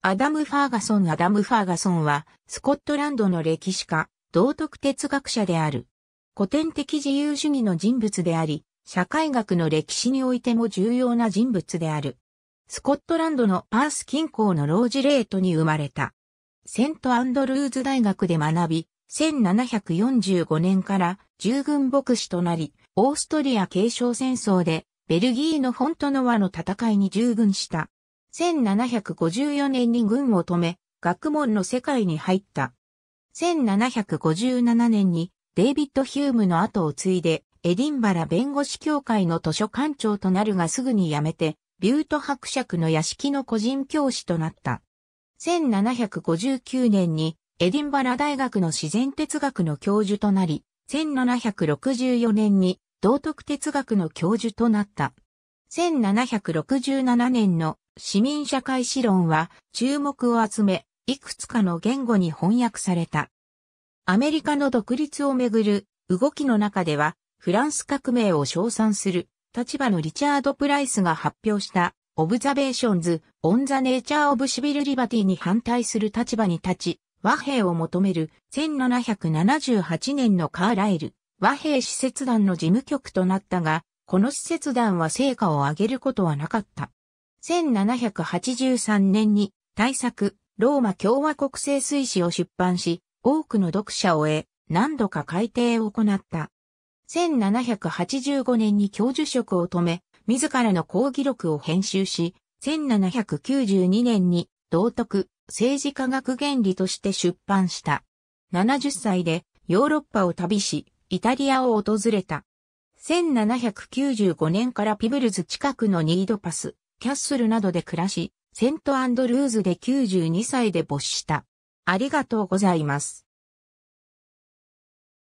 アダム・ファーガソンアダム・ファーガソンは、スコットランドの歴史家、道徳哲学者である。古典的自由主義の人物であり、社会学の歴史においても重要な人物である。スコットランドのパース近郊のロージレートに生まれた。セント・アンドルーズ大学で学び、1745年から従軍牧師となり、オーストリア継承戦争で、ベルギーのフォントノワの戦いに従軍した。1754年に軍を止め、学問の世界に入った。1757年にデイビッド・ヒュームの後を継いで、エディンバラ弁護士協会の図書館長となるがすぐに辞めて、ビュート伯爵の屋敷の個人教師となった。1759年にエディンバラ大学の自然哲学の教授となり、1764年に道徳哲学の教授となった。1767年の市民社会史論は注目を集め、いくつかの言語に翻訳された。アメリカの独立をめぐる動きの中では、フランス革命を称賛する立場のリチャード・プライスが発表したオブザベーションズ・オン・ザ・ネイチャー・オブ・シビル・リバティに反対する立場に立ち、和平を求める1778年のカーライル、和平使節団の事務局となったが、この使節団は成果を上げることはなかった。1783年に大作、ローマ共和国政推史を出版し、多くの読者を得、何度か改訂を行った。1785年に教授職を止め、自らの講義録を編集し、1792年に道徳、政治科学原理として出版した。70歳でヨーロッパを旅し、イタリアを訪れた。1795年からピブルズ近くのニードパス、キャッスルなどで暮らし、セントアンドルーズで92歳で没した。ありがとうございます。